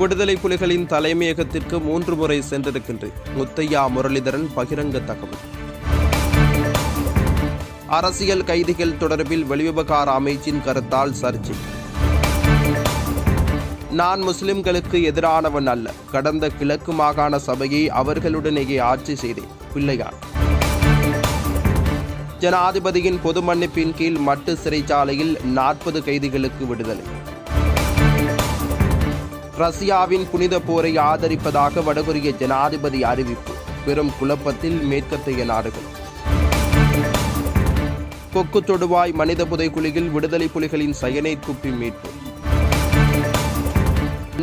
விடுதலை புலிகளின் தலைமையகத்திற்கு மூன்று முறை சென்றிருக்கின்றேன் முத்தையா முரளிதரன் பகிரங்க தகவல் அரசியல் கைதிகள் தொடர்பில் வெளிவிவகார அமைச்சின் கருத்தால் சர்ச்சை நான் முஸ்லிம்களுக்கு எதிரானவன் அல்ல கடந்த கிழக்கு மாகாண சபையை அவர்களுடனேயே ஆட்சி செய்தேன் பிள்ளையார் ஜனாதிபதியின் பொது மன்னிப்பின் கீழ் மட்டு சிறைச்சாலையில் நாற்பது கைதிகளுக்கு விடுதலை ரஷ்யாவின் புனித போரை ஆதரிப்பதாக வடகொரிய ஜனாதிபதி அறிவிப்பு பெரும் குழப்பத்தில் மேற்கத்தைய நாடுகள் கொக்கு தொடுவாய் மனித புதைக்குழியில் விடுதலை புலிகளின் சயனை குப்பி மீட்பு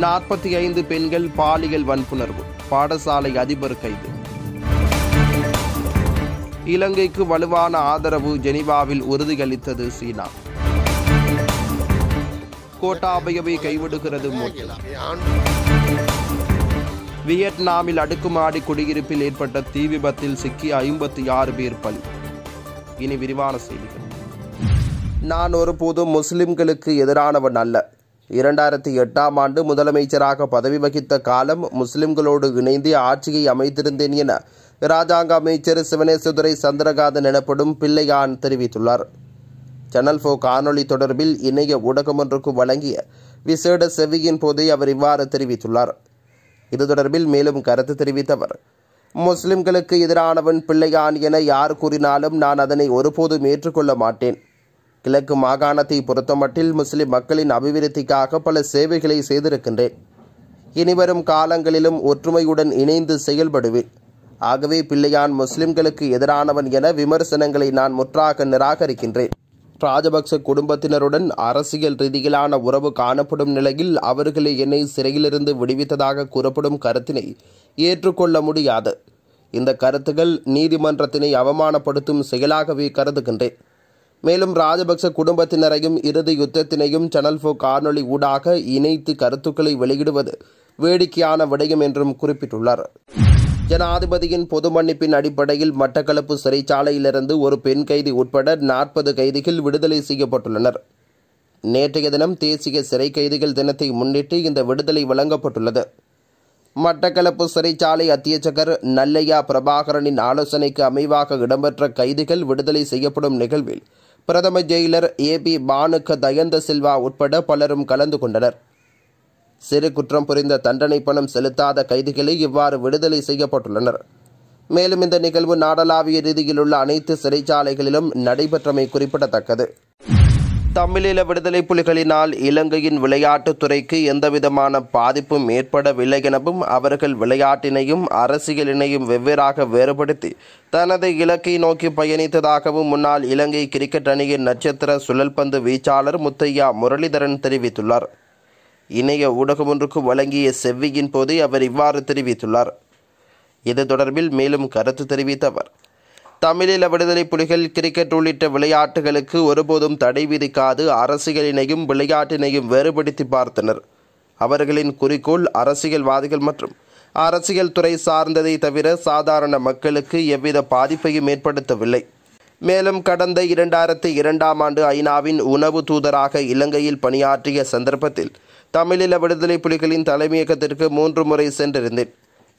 நாற்பத்தி ஐந்து பெண்கள் பாலியல் வன்புணர்வு பாடசாலை அதிபர் கைது இலங்கைக்கு வலுவான ஆதரவு ஜெனிவாவில் உறுதியளித்தது சீனா கோட்டாபயவை கைவிடுகிறது மோடி வியட்நாமில் அடுக்குமாடி குடியிருப்பில் ஏற்பட்ட தீ விபத்தில் சிக்கி ஐம்பத்தி ஆறு பேர் பலி இனி விரிவான செய்திகள் நான் ஒருபோதும் முஸ்லிம்களுக்கு எதிரானவன் அல்ல இரண்டாயிரத்தி எட்டாம் ஆண்டு முதலமைச்சராக பதவி வகித்த காலம் முஸ்லிம்களோடு இணைந்து ஆட்சியை அமைத்திருந்தேன் என இராஜாங்க அமைச்சர் சிவனேசுதுரை சந்திரகாதன் எனப்படும் பிள்ளையான் தெரிவித்துள்ளார் சேனல் ஃபோ காணொலி தொடர்பில் இணைய ஊடகம் ஒன்றுக்கு வழங்கிய விசேட செவியின் போதே அவர் இவ்வாறு தெரிவித்துள்ளார் இது தொடர்பில் மேலும் கருத்து தெரிவித்தவர் முஸ்லிம்களுக்கு எதிரானவன் பிள்ளையான் என யார் கூறினாலும் நான் அதனை ஒருபோதும் ஏற்றுக்கொள்ள மாட்டேன் கிழக்கு மாகாணத்தை பொறுத்தமட்டில் முஸ்லிம் மக்களின் அபிவிருத்திக்காக பல சேவைகளை செய்திருக்கின்றேன் இனிவரும் காலங்களிலும் ஒற்றுமையுடன் இணைந்து செயல்படுவேன் ஆகவே பிள்ளையான் முஸ்லிம்களுக்கு எதிரானவன் என விமர்சனங்களை நான் முற்றாக நிராகரிக்கின்றேன் ராஜபக்ச குடும்பத்தினருடன் அரசியல் ரீதியிலான உறவு காணப்படும் நிலையில் அவர்களை என்னை சிறையிலிருந்து விடுவித்ததாக கூறப்படும் கருத்தினை ஏற்றுக்கொள்ள முடியாது இந்த கருத்துகள் நீதிமன்றத்தினை அவமானப்படுத்தும் செயலாகவே கருதுகின்றேன் மேலும் ராஜபக்ச குடும்பத்தினரையும் இறுதி யுத்தத்தினையும் சனல் ஃபோ காணொலி ஊடாக இணைத்து கருத்துக்களை வெளியிடுவது வேடிக்கையான விடயம் என்றும் குறிப்பிட்டுள்ளார் ஜனாதிபதியின் பொது மன்னிப்பின் அடிப்படையில் மட்டக்களப்பு சிறைச்சாலையிலிருந்து ஒரு பெண் கைதி உட்பட நாற்பது கைதிகள் விடுதலை செய்யப்பட்டுள்ளனர் நேற்றைய தினம் தேசிய சிறை கைதிகள் தினத்தை முன்னிட்டு இந்த விடுதலை வழங்கப்பட்டுள்ளது மட்டக்களப்பு சிறைச்சாலை அத்தியட்சகர் நல்லையா பிரபாகரனின் ஆலோசனைக்கு அமைவாக இடம்பெற்ற கைதிகள் விடுதலை செய்யப்படும் நிகழ்வில் பிரதம jailer A P Bhanuka Dayantha Silva உட்பட பலரும் கலந்து கொண்டனர் சிறு குற்றம் புரிந்த தண்டனை பணம் செலுத்தாத கைதிகளே இவ்வாறு விடுதலை செய்யப்பட்டுள்ளனர் மேலும் இந்த நிகழ்வு நாடளாவிய ரீதியில் உள்ள அனைத்து சிறைச்சாலைகளிலும் நடைபெற்றமை குறிப்பிடத்தக்கது தமிழீழ விடுதலை புலிகளினால் இலங்கையின் விளையாட்டுத்துறைக்கு எந்தவிதமான பாதிப்பும் ஏற்படவில்லை எனவும் அவர்கள் விளையாட்டினையும் அரசியலினையும் வெவ்வேறாக வேறுபடுத்தி தனது இலக்கை நோக்கி பயணித்ததாகவும் முன்னாள் இலங்கை கிரிக்கெட் அணியின் நட்சத்திர சுழல்பந்து வீச்சாளர் முத்தையா முரளிதரன் தெரிவித்துள்ளார் இணைய ஊடகம் ஒன்றுக்கு வழங்கிய செவ்வியின் போது அவர் இவ்வாறு தெரிவித்துள்ளார் இது தொடர்பில் மேலும் கருத்து தெரிவித்த அவர் தமிழீழ விடுதலை புலிகள் கிரிக்கெட் உள்ளிட்ட விளையாட்டுகளுக்கு ஒருபோதும் தடை விதிக்காது அரசியலினையும் விளையாட்டினையும் வேறுபடுத்தி பார்த்தனர் அவர்களின் குறிக்கோள் அரசியல்வாதிகள் மற்றும் அரசியல் துறை சார்ந்ததை தவிர சாதாரண மக்களுக்கு எவ்வித பாதிப்பையும் ஏற்படுத்தவில்லை மேலும் கடந்த இரண்டாயிரத்தி இரண்டாம் ஆண்டு ஐநாவின் உணவு தூதராக இலங்கையில் பணியாற்றிய சந்தர்ப்பத்தில் தமிழீழ விடுதலை புலிகளின் தலைமையகத்திற்கு மூன்று முறை சென்றிருந்தேன்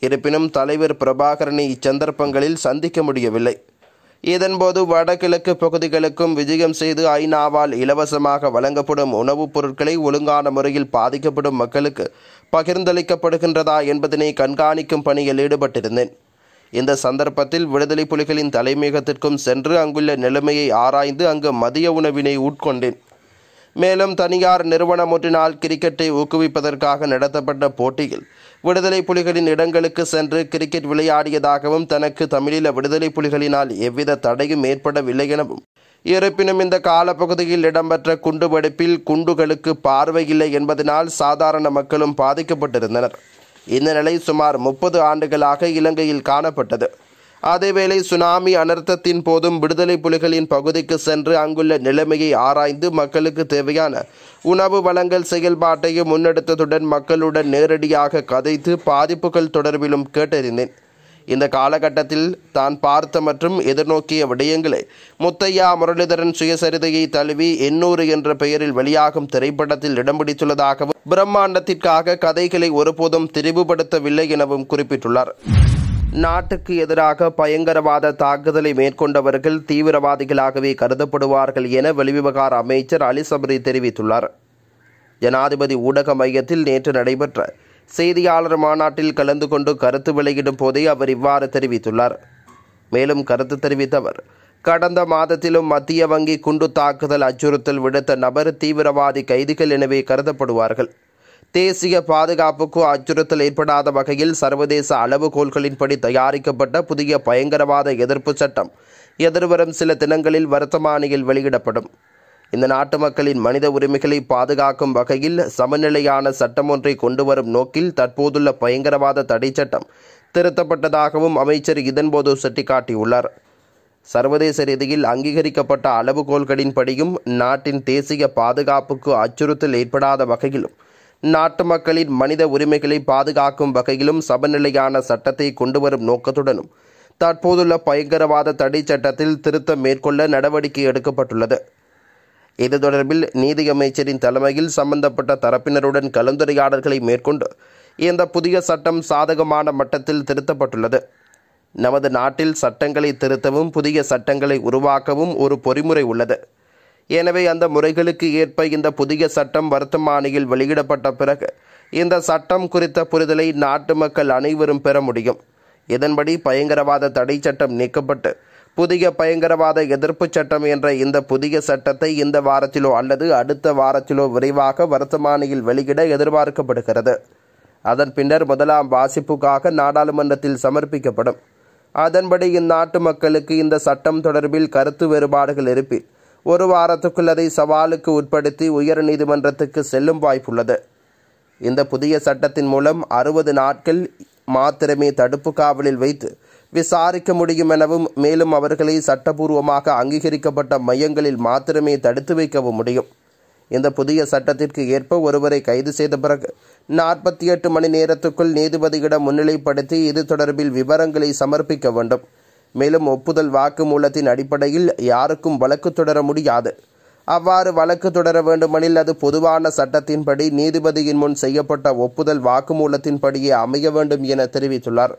இருப்பினும் தலைவர் பிரபாகரனை இச்சந்தர்ப்பங்களில் சந்திக்க முடியவில்லை இதன்போது வடகிழக்கு பகுதிகளுக்கும் விஜயம் செய்து ஐநாவால் இலவசமாக வழங்கப்படும் உணவுப் பொருட்களை ஒழுங்கான முறையில் பாதிக்கப்படும் மக்களுக்கு பகிர்ந்தளிக்கப்படுகின்றதா என்பதனை கண்காணிக்கும் பணியில் ஈடுபட்டிருந்தேன் இந்த சந்தர்ப்பத்தில் விடுதலை புலிகளின் தலைமையகத்திற்கும் சென்று அங்குள்ள நிலைமையை ஆராய்ந்து அங்கு மதிய உணவினை உட்கொண்டேன் மேலும் தனியார் நிறுவனம் ஒன்றினால் கிரிக்கெட்டை ஊக்குவிப்பதற்காக நடத்தப்பட்ட போட்டியில் விடுதலை புலிகளின் இடங்களுக்கு சென்று கிரிக்கெட் விளையாடியதாகவும் தனக்கு தமிழீழ விடுதலை புலிகளினால் எவ்வித தடையும் ஏற்படவில்லை எனவும் இருப்பினும் இந்த காலப்பகுதியில் இடம்பெற்ற குண்டுவெடிப்பில் குண்டுகளுக்கு பார்வையில்லை என்பதனால் சாதாரண மக்களும் பாதிக்கப்பட்டிருந்தனர் இந்த நிலை சுமார் முப்பது ஆண்டுகளாக இலங்கையில் காணப்பட்டது அதேவேளை சுனாமி அனர்த்தத்தின் போதும் விடுதலை புலிகளின் பகுதிக்கு சென்று அங்குள்ள நிலைமையை ஆராய்ந்து மக்களுக்கு தேவையான உணவு வளங்கள் செயல்பாட்டையும் முன்னெடுத்ததுடன் மக்களுடன் நேரடியாக கதைத்து பாதிப்புகள் தொடர்பிலும் கேட்டறிந்தேன் இந்த காலகட்டத்தில் தான் பார்த்த மற்றும் எதிர்நோக்கிய விடயங்களை முத்தையா முரளிதரன் சுயசரிதையை தழுவி எண்ணூறு என்ற பெயரில் வெளியாகும் திரைப்படத்தில் இடம் பிடித்துள்ளதாகவும் பிரம்மாண்டத்திற்காக கதைகளை ஒருபோதும் திரிவுபடுத்தவில்லை எனவும் குறிப்பிட்டுள்ளார் நாட்டுக்கு எதிராக பயங்கரவாத தாக்குதலை மேற்கொண்டவர்கள் தீவிரவாதிகளாகவே கருதப்படுவார்கள் என வெளிவிவகார அமைச்சர் அலி சபரி தெரிவித்துள்ளார் ஜனாதிபதி ஊடக மையத்தில் நேற்று நடைபெற்ற செய்தியாளர் மாநாட்டில் கலந்து கொண்டு கருத்து வெளியிடும் போதே அவர் இவ்வாறு தெரிவித்துள்ளார் மேலும் கருத்து தெரிவித்தவர் கடந்த மாதத்திலும் மத்திய வங்கி குண்டு தாக்குதல் அச்சுறுத்தல் விடுத்த நபர் தீவிரவாதி கைதிகள் எனவே கருதப்படுவார்கள் தேசிய பாதுகாப்புக்கு அச்சுறுத்தல் ஏற்படாத வகையில் சர்வதேச அளவுகோல்களின்படி தயாரிக்கப்பட்ட புதிய பயங்கரவாத எதிர்ப்பு சட்டம் எதிர்வரும் சில தினங்களில் வர்த்தமானியில் வெளியிடப்படும் இந்த நாட்டு மக்களின் மனித உரிமைகளை பாதுகாக்கும் வகையில் சமநிலையான சட்டம் ஒன்றை கொண்டு வரும் நோக்கில் தற்போதுள்ள பயங்கரவாத தடை சட்டம் திருத்தப்பட்டதாகவும் அமைச்சர் இதன்போது சுட்டிக்காட்டியுள்ளார் சர்வதேச ரீதியில் அங்கீகரிக்கப்பட்ட அளவுகோள்களின்படியும் நாட்டின் தேசிய பாதுகாப்புக்கு அச்சுறுத்தல் ஏற்படாத வகையிலும் நாட்டு மக்களின் மனித உரிமைகளை பாதுகாக்கும் வகையிலும் சமநிலையான சட்டத்தை கொண்டுவரும் நோக்கத்துடனும் தற்போதுள்ள பயங்கரவாத தடை சட்டத்தில் திருத்தம் மேற்கொள்ள நடவடிக்கை எடுக்கப்பட்டுள்ளது இது தொடர்பில் நீதியமைச்சரின் தலைமையில் சம்பந்தப்பட்ட தரப்பினருடன் கலந்துரையாடல்களை மேற்கொண்டு இந்த புதிய சட்டம் சாதகமான மட்டத்தில் திருத்தப்பட்டுள்ளது நமது நாட்டில் சட்டங்களை திருத்தவும் புதிய சட்டங்களை உருவாக்கவும் ஒரு பொறிமுறை உள்ளது எனவே அந்த முறைகளுக்கு ஏற்ப இந்த புதிய சட்டம் வர்த்தமானியில் வெளியிடப்பட்ட பிறகு இந்த சட்டம் குறித்த புரிதலை நாட்டு மக்கள் அனைவரும் பெற முடியும் இதன்படி பயங்கரவாத தடை சட்டம் நீக்கப்பட்டு புதிய பயங்கரவாத எதிர்ப்பு சட்டம் என்ற இந்த புதிய சட்டத்தை இந்த வாரத்திலோ அல்லது அடுத்த வாரத்திலோ விரைவாக வர்த்தமானியில் வெளியிட எதிர்பார்க்கப்படுகிறது அதன் பின்னர் முதலாம் வாசிப்புக்காக நாடாளுமன்றத்தில் சமர்ப்பிக்கப்படும் அதன்படி இந்நாட்டு மக்களுக்கு இந்த சட்டம் தொடர்பில் கருத்து வேறுபாடுகள் இருப்பின் ஒரு வாரத்துக்குள் அதை சவாலுக்கு உட்படுத்தி உயர் நீதிமன்றத்துக்கு செல்லும் வாய்ப்புள்ளது இந்த புதிய சட்டத்தின் மூலம் அறுபது நாட்கள் மாத்திரமே தடுப்பு காவலில் வைத்து விசாரிக்க முடியும் எனவும் மேலும் அவர்களை சட்டபூர்வமாக அங்கீகரிக்கப்பட்ட மையங்களில் மாத்திரமே தடுத்து வைக்கவும் முடியும் இந்த புதிய சட்டத்திற்கு ஏற்ப ஒருவரை கைது செய்த பிறகு நாற்பத்தி எட்டு மணி நேரத்துக்குள் நீதிபதியிடம் முன்னிலைப்படுத்தி இது தொடர்பில் விவரங்களை சமர்ப்பிக்க வேண்டும் மேலும் ஒப்புதல் வாக்குமூலத்தின் அடிப்படையில் யாருக்கும் வழக்கு தொடர முடியாது அவ்வாறு வழக்கு தொடர வேண்டுமெனில் அது பொதுவான சட்டத்தின்படி நீதிபதியின் முன் செய்யப்பட்ட ஒப்புதல் வாக்குமூலத்தின்படியே அமைய வேண்டும் என தெரிவித்துள்ளார்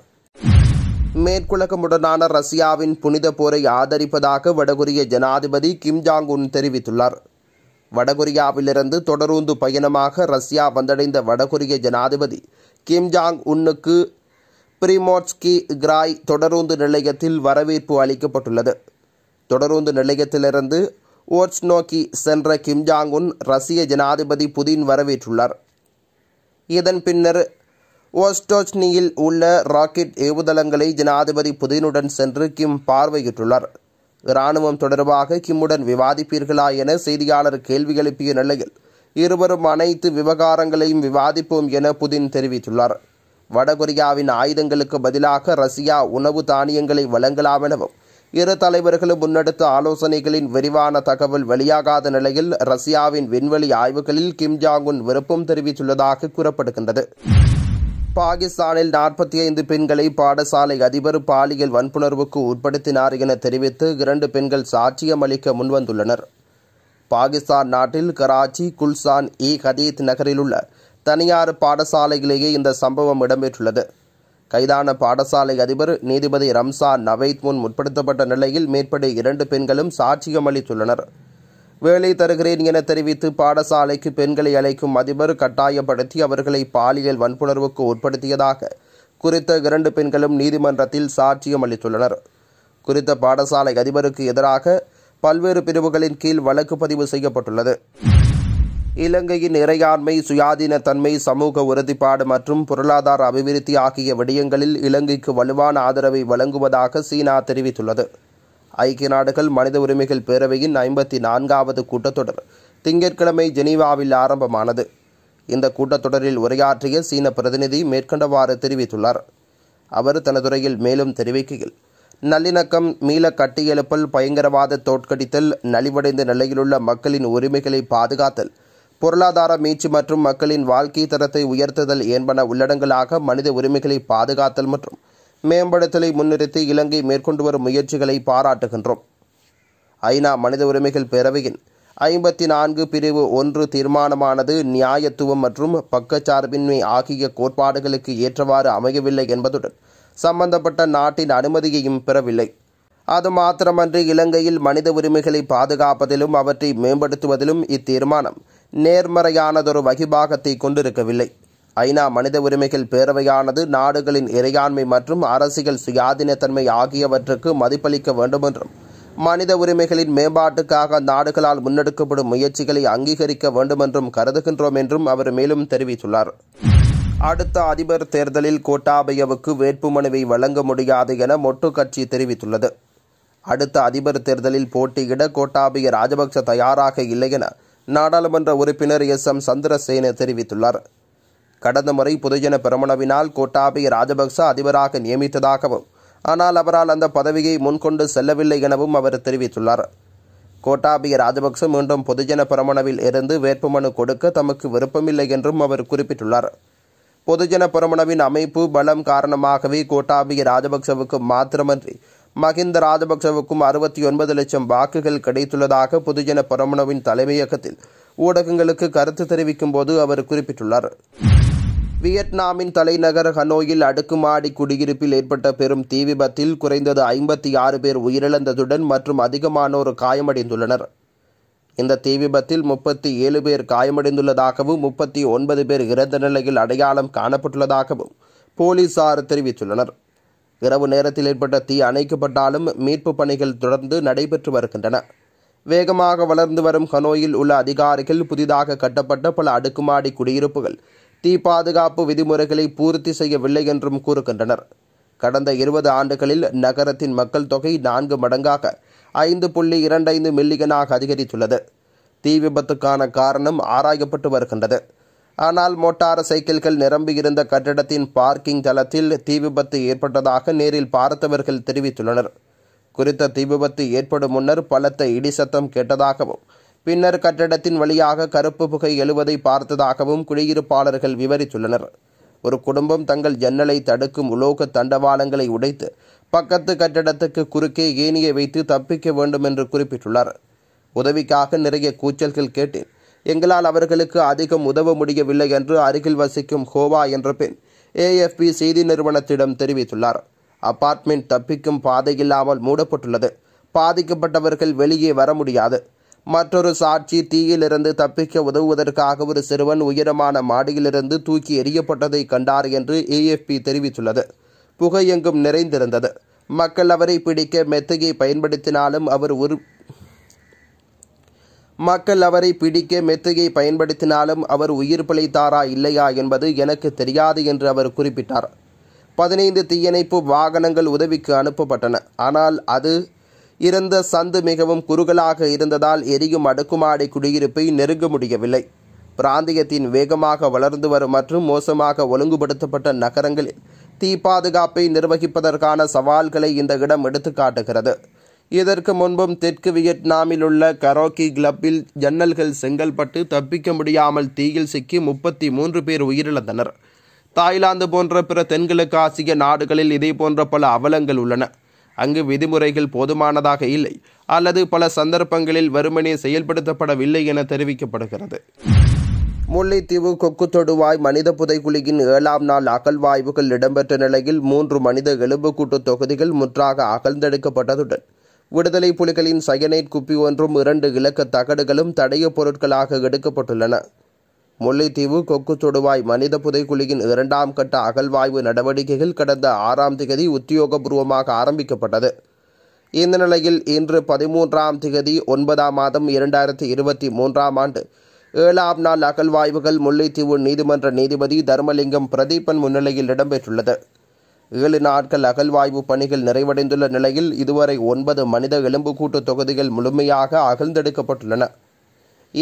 மேற்குலகமுடனான ரஷ்யாவின் புனித போரை ஆதரிப்பதாக வடகொரிய ஜனாதிபதி கிம் ஜாங் உன் தெரிவித்துள்ளார் வடகொரியாவிலிருந்து தொடரூந்து பயணமாக ரஷ்யா வந்தடைந்த வடகொரிய ஜனாதிபதி கிம் ஜாங் உன்னுக்கு பிரிமோட்ஸ்கி கிராய் தொடரூந்து நிலையத்தில் வரவேற்பு அளிக்கப்பட்டுள்ளது தொடரூந்து நிலையத்திலிருந்து ஓட்ஸ் நோக்கி சென்ற கிம்ஜாங் உன் ரஷ்ய ஜனாதிபதி புதின் வரவேற்றுள்ளார் இதன் பின்னர் ஓஸ்டோச்னியில் உள்ள ராக்கெட் ஏவுதளங்களை ஜனாதிபதி புதினுடன் சென்று கிம் பார்வையிட்டுள்ளார் இராணுவம் தொடர்பாக கிம்முடன் விவாதிப்பீர்களா என செய்தியாளர் கேள்வி எழுப்பிய நிலையில் இருவரும் அனைத்து விவகாரங்களையும் விவாதிப்போம் என புதின் தெரிவித்துள்ளார் வடகொரியாவின் ஆயுதங்களுக்கு பதிலாக ரஷ்யா உணவு தானியங்களை வழங்கலாம் எனவும் இரு தலைவர்களும் முன்னெடுத்த ஆலோசனைகளின் விரிவான தகவல் வெளியாகாத நிலையில் ரஷ்யாவின் விண்வெளி ஆய்வுகளில் கிம் ஜாங் உன் விருப்பம் தெரிவித்துள்ளதாக கூறப்படுகின்றது பாகிஸ்தானில் நாற்பத்தி ஐந்து பெண்களை பாடசாலை அதிபர் பாலியல் வன்புணர்வுக்கு உட்படுத்தினார் என தெரிவித்து இரண்டு பெண்கள் சாட்சியம் அளிக்க முன்வந்துள்ளனர் பாகிஸ்தான் நாட்டில் கராச்சி குல்சான் இ ஹதீத் நகரில் உள்ள தனியார் பாடசாலையிலேயே இந்த சம்பவம் இடம்பெற்றுள்ளது கைதான பாடசாலை அதிபர் நீதிபதி ரம்சான் நவைத் முன் முற்படுத்தப்பட்ட நிலையில் மேற்படி இரண்டு பெண்களும் சாட்சியம் அளித்துள்ளனர் வேலை தருகிறேன் என தெரிவித்து பாடசாலைக்கு பெண்களை அழைக்கும் அதிபர் கட்டாயப்படுத்தி அவர்களை பாலியல் வன்புணர்வுக்கு உட்படுத்தியதாக குறித்த இரண்டு பெண்களும் நீதிமன்றத்தில் சாட்சியம் அளித்துள்ளனர் குறித்த பாடசாலை அதிபருக்கு எதிராக பல்வேறு பிரிவுகளின் கீழ் வழக்கு பதிவு செய்யப்பட்டுள்ளது இலங்கையின் இறையாண்மை சுயாதீன தன்மை சமூக உறுதிப்பாடு மற்றும் பொருளாதார அபிவிருத்தி ஆகிய விடயங்களில் இலங்கைக்கு வலுவான ஆதரவை வழங்குவதாக சீனா தெரிவித்துள்ளது ஐக்கிய நாடுகள் மனித உரிமைகள் பேரவையின் ஐம்பத்தி நான்காவது கூட்டத்தொடர் திங்கட்கிழமை ஜெனீவாவில் ஆரம்பமானது இந்த கூட்டத்தொடரில் உரையாற்றிய சீன பிரதிநிதி மேற்கண்டவாறு தெரிவித்துள்ளார் அவர் தனதுரையில் மேலும் தெரிவிக்கையில் நல்லிணக்கம் மீள கட்டியெழுப்பல் பயங்கரவாத தோற்கடித்தல் நலிவடைந்த நிலையிலுள்ள மக்களின் உரிமைகளை பாதுகாத்தல் பொருளாதார மீட்சி மற்றும் மக்களின் வாழ்க்கை தரத்தை உயர்த்துதல் என்பன உள்ளடங்களாக மனித உரிமைகளை பாதுகாத்தல் மற்றும் மேம்படுத்தலை முன்னிறுத்தி இலங்கை மேற்கொண்டு வரும் முயற்சிகளை பாராட்டுகின்றோம் ஐநா மனித உரிமைகள் பேரவையின் ஐம்பத்தி நான்கு பிரிவு ஒன்று தீர்மானமானது நியாயத்துவம் மற்றும் பக்கச்சார்பின்மை ஆகிய கோட்பாடுகளுக்கு ஏற்றவாறு அமையவில்லை என்பதுடன் சம்பந்தப்பட்ட நாட்டின் அனுமதியையும் பெறவில்லை அது மாத்திரமன்றி இலங்கையில் மனித உரிமைகளை பாதுகாப்பதிலும் அவற்றை மேம்படுத்துவதிலும் இத்தீர்மானம் நேர்மறையானதொரு வகிபாகத்தை கொண்டிருக்கவில்லை ஐநா மனித உரிமைகள் பேரவையானது நாடுகளின் இறையாண்மை மற்றும் அரசியல் சுயாதீனத்தன்மை ஆகியவற்றுக்கு மதிப்பளிக்க வேண்டுமென்றும் மனித உரிமைகளின் மேம்பாட்டுக்காக நாடுகளால் முன்னெடுக்கப்படும் முயற்சிகளை அங்கீகரிக்க வேண்டுமென்றும் கருதுகின்றோம் என்றும் அவர் மேலும் தெரிவித்துள்ளார் அடுத்த அதிபர் தேர்தலில் கோட்டாபயவுக்கு வேட்புமனுவை வழங்க முடியாது என மொட்டு கட்சி தெரிவித்துள்ளது அடுத்த அதிபர் தேர்தலில் போட்டியிட கோட்டாபய ராஜபக்ச தயாராக இல்லை என நாடாளுமன்ற உறுப்பினர் எஸ் எம் சந்திரசேன தெரிவித்துள்ளார் கடந்த முறை பொதுஜன பெருமனவினால் கோட்டாபய ராஜபக்ச அதிபராக நியமித்ததாகவும் ஆனால் அவரால் அந்த பதவியை முன்கொண்டு செல்லவில்லை எனவும் அவர் தெரிவித்துள்ளார் கோட்டாபய ராஜபக்ச மீண்டும் பொதுஜன பெருமனவில் இருந்து வேட்புமனு கொடுக்க தமக்கு விருப்பமில்லை என்றும் அவர் குறிப்பிட்டுள்ளார் பொதுஜன பெருமனவின் அமைப்பு பலம் காரணமாகவே கோட்டாபய ராஜபக்சவுக்கு மாத்திரமன்றி மஹிந்த ராஜபக்சவுக்கும் அறுபத்தி ஒன்பது லட்சம் வாக்குகள் கிடைத்துள்ளதாக பொதுஜன பரமணவின் தலைமையகத்தில் ஊடகங்களுக்கு கருத்து தெரிவிக்கும் போது அவர் குறிப்பிட்டுள்ளார் வியட்நாமின் தலைநகர் ஹனோயில் அடுக்குமாடி குடியிருப்பில் ஏற்பட்ட பெரும் தீ விபத்தில் குறைந்தது ஐம்பத்தி ஆறு பேர் உயிரிழந்ததுடன் மற்றும் அதிகமானோர் காயமடைந்துள்ளனர் இந்த தீ விபத்தில் முப்பத்தி ஏழு பேர் காயமடைந்துள்ளதாகவும் முப்பத்தி ஒன்பது பேர் இறந்த நிலையில் அடையாளம் காணப்பட்டுள்ளதாகவும் போலீசார் தெரிவித்துள்ளனர் இரவு நேரத்தில் ஏற்பட்ட தீ அணைக்கப்பட்டாலும் மீட்பு பணிகள் தொடர்ந்து நடைபெற்று வருகின்றன வேகமாக வளர்ந்து வரும் ஹனோயில் உள்ள அதிகாரிகள் புதிதாக கட்டப்பட்ட பல அடுக்குமாடி குடியிருப்புகள் தீ பாதுகாப்பு விதிமுறைகளை பூர்த்தி செய்யவில்லை என்றும் கூறுகின்றனர் கடந்த இருபது ஆண்டுகளில் நகரத்தின் மக்கள் தொகை நான்கு மடங்காக ஐந்து புள்ளி இரண்டு ஐந்து மில்லியனாக அதிகரித்துள்ளது தீ விபத்துக்கான காரணம் ஆராயப்பட்டு வருகின்றது ஆனால் மோட்டார் சைக்கிள்கள் நிரம்பியிருந்த கட்டிடத்தின் பார்க்கிங் தளத்தில் தீ விபத்து ஏற்பட்டதாக நேரில் பார்த்தவர்கள் தெரிவித்துள்ளனர் குறித்த தீ விபத்து ஏற்படும் முன்னர் பலத்த இடி சத்தம் கேட்டதாகவும் பின்னர் கட்டிடத்தின் வழியாக கருப்பு புகை எழுவதை பார்த்ததாகவும் குடியிருப்பாளர்கள் விவரித்துள்ளனர் ஒரு குடும்பம் தங்கள் ஜன்னலை தடுக்கும் உலோக தண்டவாளங்களை உடைத்து பக்கத்து கட்டிடத்துக்கு குறுக்கே ஏனியை வைத்து தப்பிக்க வேண்டும் என்று குறிப்பிட்டுள்ளார் உதவிக்காக நிறைய கூச்சல்கள் கேட்டேன் எங்களால் அவர்களுக்கு அதிகம் உதவ முடியவில்லை என்று அருகில் வசிக்கும் ஹோவா என்ற பெண் ஏஎஃப்பி செய்தி நிறுவனத்திடம் தெரிவித்துள்ளார் அபார்ட்மெண்ட் தப்பிக்கும் பாதையில்லாமல் மூடப்பட்டுள்ளது பாதிக்கப்பட்டவர்கள் வெளியே வர முடியாது மற்றொரு சாட்சி தீயிலிருந்து தப்பிக்க உதவுவதற்காக ஒரு சிறுவன் உயரமான மாடியிலிருந்து தூக்கி எறியப்பட்டதை கண்டார் என்று ஏஎஃப்பி தெரிவித்துள்ளது புகை எங்கும் நிறைந்திருந்தது மக்கள் அவரை பிடிக்க மெத்தையை பயன்படுத்தினாலும் அவர் ஒரு மக்கள் அவரை பிடிக்க மெத்தையை பயன்படுத்தினாலும் அவர் உயிர் பிழைத்தாரா இல்லையா என்பது எனக்கு தெரியாது என்று அவர் குறிப்பிட்டார் பதினைந்து தீயணைப்பு வாகனங்கள் உதவிக்கு அனுப்பப்பட்டன ஆனால் அது இருந்த சந்து மிகவும் குறுகலாக இருந்ததால் எரியும் அடுக்குமாடி குடியிருப்பை நெருங்க முடியவில்லை பிராந்தியத்தின் வேகமாக வளர்ந்து வரும் மற்றும் மோசமாக ஒழுங்குபடுத்தப்பட்ட நகரங்களில் தீ பாதுகாப்பை நிர்வகிப்பதற்கான சவால்களை இந்த இடம் எடுத்துக்காட்டுகிறது இதற்கு முன்பும் தெற்கு வியட்நாமில் உள்ள கரோக்கி கிளப்பில் ஜன்னல்கள் செங்கல்பட்டு தப்பிக்க முடியாமல் தீயில் சிக்கி முப்பத்தி மூன்று பேர் உயிரிழந்தனர் தாய்லாந்து போன்ற பிற தென்கிழக்கு ஆசிய நாடுகளில் இதே போன்ற பல அவலங்கள் உள்ளன அங்கு விதிமுறைகள் போதுமானதாக இல்லை அல்லது பல சந்தர்ப்பங்களில் வறுமனே செயல்படுத்தப்படவில்லை என தெரிவிக்கப்படுகிறது முல்லைத்தீவு கொக்கு தொடுவாய் மனித புதைக்குழியின் ஏழாம் நாள் அகழ்வாய்வுகள் இடம்பெற்ற நிலையில் மூன்று மனித எலும்புக்கூட்டு தொகுதிகள் முற்றாக அகழ்ந்தெடுக்கப்பட்டதுடன் விடுதலை புலிகளின் சயனைட் குப்பி ஒன்றும் இரண்டு இலக்க தகடுகளும் தடைய பொருட்களாக எடுக்கப்பட்டுள்ளன முல்லைத்தீவு கொக்கு தொடுவாய் மனித புதைக்குழியின் இரண்டாம் கட்ட அகழ்வாய்வு நடவடிக்கைகள் கடந்த ஆறாம் திகதி உத்தியோகபூர்வமாக ஆரம்பிக்கப்பட்டது இந்த நிலையில் இன்று பதிமூன்றாம் திகதி ஒன்பதாம் மாதம் இரண்டாயிரத்தி இருபத்தி மூன்றாம் ஆண்டு ஏழாம் நாள் அகழ்வாய்வுகள் முல்லைத்தீவு நீதிமன்ற நீதிபதி தர்மலிங்கம் பிரதீபன் முன்னிலையில் இடம்பெற்றுள்ளது ஏழு நாட்கள் அகழ்வாய்வு பணிகள் நிறைவடைந்துள்ள நிலையில் இதுவரை ஒன்பது மனித கூட்டு தொகுதிகள் முழுமையாக அகழ்ந்தெடுக்கப்பட்டுள்ளன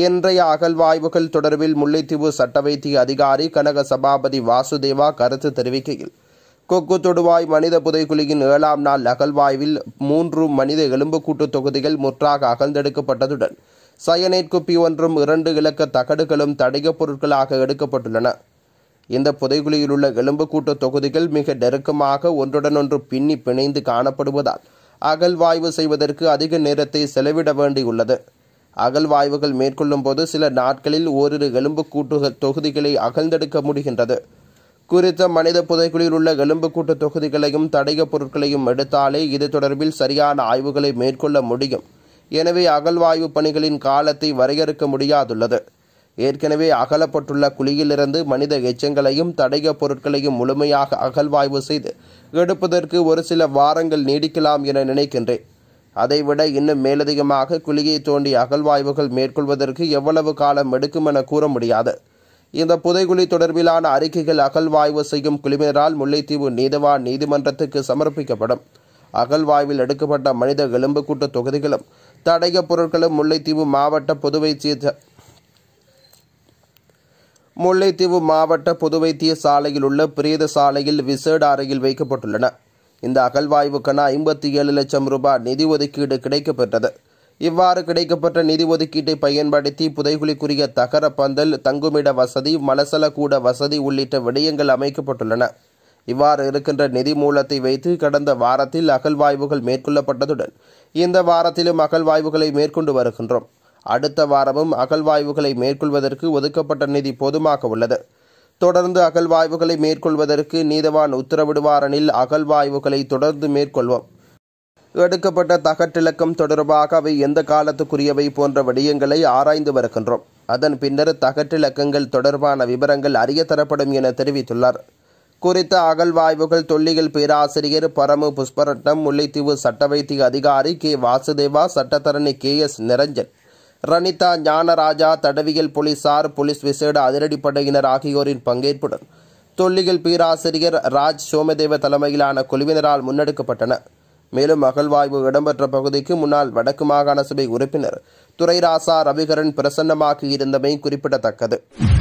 இன்றைய அகழ்வாய்வுகள் தொடர்பில் முல்லைத்தீவு சட்ட வைத்திய அதிகாரி கனக சபாபதி வாசுதேவா கருத்து தெரிவிக்கையில் கொக்கு தொடுவாய் மனித புதைக்குழியின் ஏழாம் நாள் அகழ்வாய்வில் மூன்று மனித கூட்டு தொகுதிகள் முற்றாக அகழ்ந்தெடுக்கப்பட்டதுடன் சயனைட் குப்பி ஒன்றும் இரண்டு இலக்க தகடுகளும் தடைய பொருட்களாக எடுக்கப்பட்டுள்ளன இந்த புதைகுழியில் உள்ள கூட்டு தொகுதிகள் மிக நெருக்கமாக ஒன்றுடனொன்று பின்னி பிணைந்து காணப்படுவதால் அகழ்வாய்வு செய்வதற்கு அதிக நேரத்தை செலவிட வேண்டியுள்ளது அகழ்வாய்வுகள் மேற்கொள்ளும் போது சில நாட்களில் ஓரிரு எலும்பு கூட்டுகள் தொகுதிகளை அகழ்ந்தெடுக்க முடிகின்றது குறித்த மனித புதைக்குழியில் உள்ள கூட்டு தொகுதிகளையும் தடையப் பொருட்களையும் எடுத்தாலே இது தொடர்பில் சரியான ஆய்வுகளை மேற்கொள்ள முடியும் எனவே அகழ்வாய்வு பணிகளின் காலத்தை வரையறுக்க முடியாதுள்ளது ஏற்கனவே அகலப்பட்டுள்ள குழியிலிருந்து மனித எச்சங்களையும் தடைய பொருட்களையும் முழுமையாக அகழ்வாய்வு செய்து எடுப்பதற்கு ஒரு சில வாரங்கள் நீடிக்கலாம் என நினைக்கின்றேன் அதைவிட இன்னும் மேலதிகமாக குழியை தோண்டி அகழ்வாய்வுகள் மேற்கொள்வதற்கு எவ்வளவு காலம் எடுக்கும் என கூற முடியாது இந்த புதைகுழி தொடர்பிலான அறிக்கைகள் அகழ்வாய்வு செய்யும் குழுவினரால் முல்லைத்தீவு நீதவான் நீதிமன்றத்துக்கு சமர்ப்பிக்கப்படும் அகழ்வாய்வில் எடுக்கப்பட்ட மனித எலும்புக்கூட்டு தொகுதிகளும் தடைய பொருட்களும் முல்லைத்தீவு மாவட்ட புதுவை முல்லைத்தீவு மாவட்ட பொது வைத்திய சாலையில் உள்ள பிரேத சாலையில் விசேட அறையில் வைக்கப்பட்டுள்ளன இந்த அகழ்வாய்வுக்கென ஐம்பத்தி ஏழு லட்சம் ரூபாய் நிதி ஒதுக்கீடு கிடைக்கப்பெற்றது இவ்வாறு கிடைக்கப்பட்ட நிதி ஒதுக்கீட்டை பயன்படுத்தி புதைகுலிக்குரிய தகர பந்தல் தங்குமிட வசதி மலசல கூட வசதி உள்ளிட்ட விடயங்கள் அமைக்கப்பட்டுள்ளன இவ்வாறு இருக்கின்ற நிதி மூலத்தை வைத்து கடந்த வாரத்தில் அகழ்வாய்வுகள் மேற்கொள்ளப்பட்டதுடன் இந்த வாரத்திலும் அகழ்வாய்வுகளை மேற்கொண்டு வருகின்றோம் அடுத்த வாரமும் அகழ்வாய்வுகளை மேற்கொள்வதற்கு ஒதுக்கப்பட்ட நிதி போதுமாக உள்ளது தொடர்ந்து அகழ்வாய்வுகளை மேற்கொள்வதற்கு நீதவான் உத்தரவிடுவாரனில் அகழ்வாய்வுகளை தொடர்ந்து மேற்கொள்வோம் எடுக்கப்பட்ட தகட்டிலக்கம் தொடர்பாக அவை எந்த காலத்துக்குரியவை போன்ற வடிவங்களை ஆராய்ந்து வருகின்றோம் அதன் பின்னர் தகட்டிலக்கங்கள் தொடர்பான விவரங்கள் அறியத்தரப்படும் என தெரிவித்துள்ளார் குறித்த அகழ்வாய்வுகள் தொல்லியல் பேராசிரியர் பரமு புஷ்பரட்டம் முல்லைத்தீவு சட்ட வைத்திய அதிகாரி கே வாசுதேவா சட்டத்தரணி கே எஸ் நிரஞ்சன் ரனிதா ஞானராஜா தடவியல் போலீசார் போலீஸ் விசேட அதிரடிப்படையினர் ஆகியோரின் பங்கேற்புடன் தொல்லியல் பேராசிரியர் ராஜ் சோமதேவ தலைமையிலான குழுவினரால் முன்னெடுக்கப்பட்டன மேலும் அகழ்வாய்வு இடம்பெற்ற பகுதிக்கு முன்னாள் வடக்கு மாகாண சபை உறுப்பினர் துரைராசா ரவிகரன் பிரசன்னமாக இருந்தமை குறிப்பிடத்தக்கது